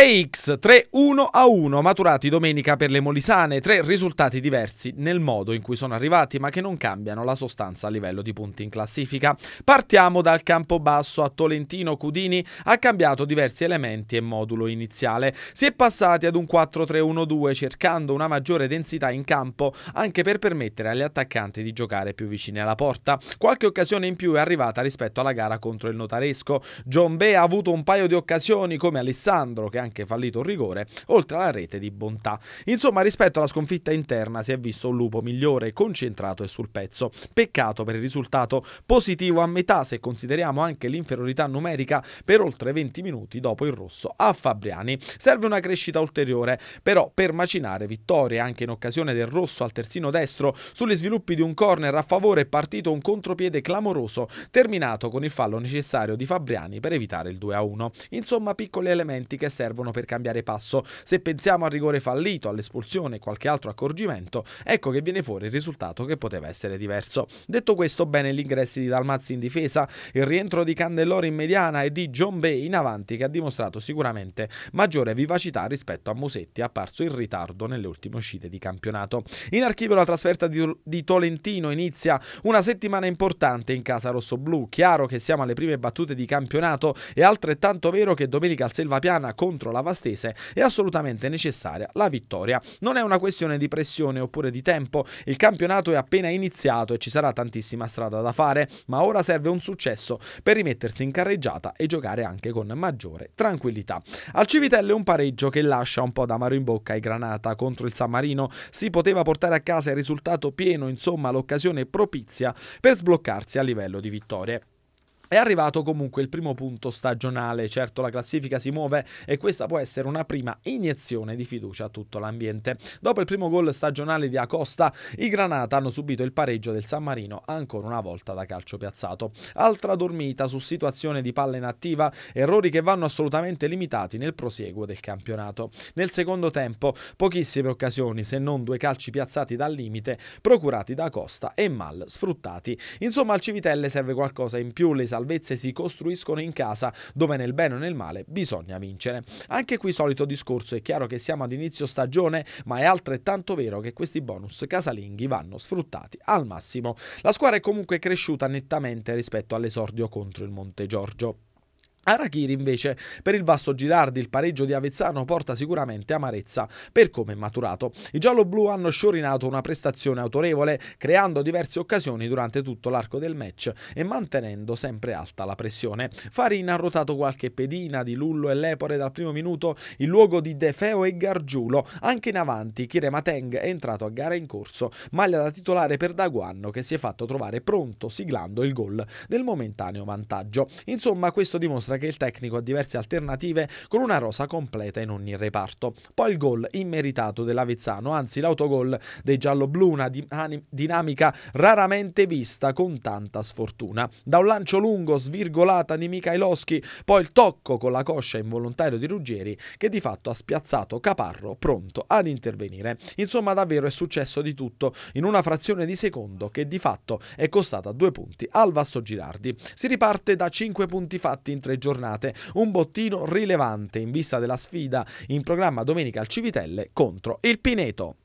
3x, 3 1 a 1 maturati domenica per le Molisane, tre risultati diversi nel modo in cui sono arrivati ma che non cambiano la sostanza a livello di punti in classifica. Partiamo dal campo basso a Tolentino Cudini ha cambiato diversi elementi e modulo iniziale. Si è passati ad un 4-3-1-2 cercando una maggiore densità in campo anche per permettere agli attaccanti di giocare più vicini alla porta. Qualche occasione in più è arrivata rispetto alla gara contro il Notaresco. John B ha avuto un paio di occasioni come Alessandro che anche anche fallito un rigore, oltre alla rete di Bontà. Insomma, rispetto alla sconfitta interna si è visto un lupo migliore, concentrato e sul pezzo. Peccato per il risultato positivo a metà se consideriamo anche l'inferiorità numerica per oltre 20 minuti dopo il rosso a Fabriani. Serve una crescita ulteriore, però per macinare vittorie anche in occasione del rosso al terzino destro, sugli sviluppi di un corner a favore è partito un contropiede clamoroso, terminato con il fallo necessario di Fabriani per evitare il 2-1. Insomma, piccoli elementi che servono servono per cambiare passo. Se pensiamo al rigore fallito, all'espulsione e qualche altro accorgimento, ecco che viene fuori il risultato che poteva essere diverso. Detto questo, bene gli ingressi di Dalmazzi in difesa, il rientro di Cannellori in mediana e di John Bay in avanti che ha dimostrato sicuramente maggiore vivacità rispetto a Musetti apparso in ritardo nelle ultime uscite di campionato. In archivio la trasferta di, di Tolentino inizia una settimana importante in casa rossoblu. Chiaro che siamo alle prime battute di campionato è altrettanto vero che domenica al Selvapiana contro lavastese è assolutamente necessaria la vittoria. Non è una questione di pressione oppure di tempo, il campionato è appena iniziato e ci sarà tantissima strada da fare, ma ora serve un successo per rimettersi in carreggiata e giocare anche con maggiore tranquillità. Al Civitelle un pareggio che lascia un po' d'amaro in bocca ai Granata contro il San Marino, si poteva portare a casa il risultato pieno, insomma l'occasione propizia per sbloccarsi a livello di vittorie. È arrivato comunque il primo punto stagionale, certo la classifica si muove e questa può essere una prima iniezione di fiducia a tutto l'ambiente. Dopo il primo gol stagionale di Acosta, i Granata hanno subito il pareggio del San Marino ancora una volta da calcio piazzato. Altra dormita su situazione di palla inattiva, errori che vanno assolutamente limitati nel prosieguo del campionato. Nel secondo tempo pochissime occasioni, se non due calci piazzati dal limite, procurati da Acosta e mal sfruttati. Insomma al Civitelle serve qualcosa in più, le salve salvezze si costruiscono in casa, dove nel bene o nel male bisogna vincere. Anche qui solito discorso, è chiaro che siamo ad inizio stagione, ma è altrettanto vero che questi bonus casalinghi vanno sfruttati al massimo. La squadra è comunque cresciuta nettamente rispetto all'esordio contro il Monte Giorgio. Arachiri invece per il Vasto Girardi il pareggio di Avezzano porta sicuramente amarezza per come è maturato. I gialloblu hanno sciorinato una prestazione autorevole creando diverse occasioni durante tutto l'arco del match e mantenendo sempre alta la pressione. Farin ha ruotato qualche pedina di Lullo e Lepore dal primo minuto in luogo di De Feo e Gargiulo. Anche in avanti Kirema Teng è entrato a gara in corso, maglia da titolare per Daguanno che si è fatto trovare pronto siglando il gol del momentaneo vantaggio. Insomma questo dimostra dimostra che il tecnico ha diverse alternative con una rosa completa in ogni reparto. Poi il gol immeritato dell'Avezzano, anzi l'autogol dei gialloblu, una dinamica raramente vista con tanta sfortuna. Da un lancio lungo, svirgolata di Mikhailowski, poi il tocco con la coscia involontario di Ruggeri che di fatto ha spiazzato Caparro pronto ad intervenire. Insomma davvero è successo di tutto in una frazione di secondo che di fatto è costata due punti al Vasto Girardi. Si riparte da 5 punti fatti in tre giornate un bottino rilevante in vista della sfida in programma domenica al Civitelle contro il Pineto.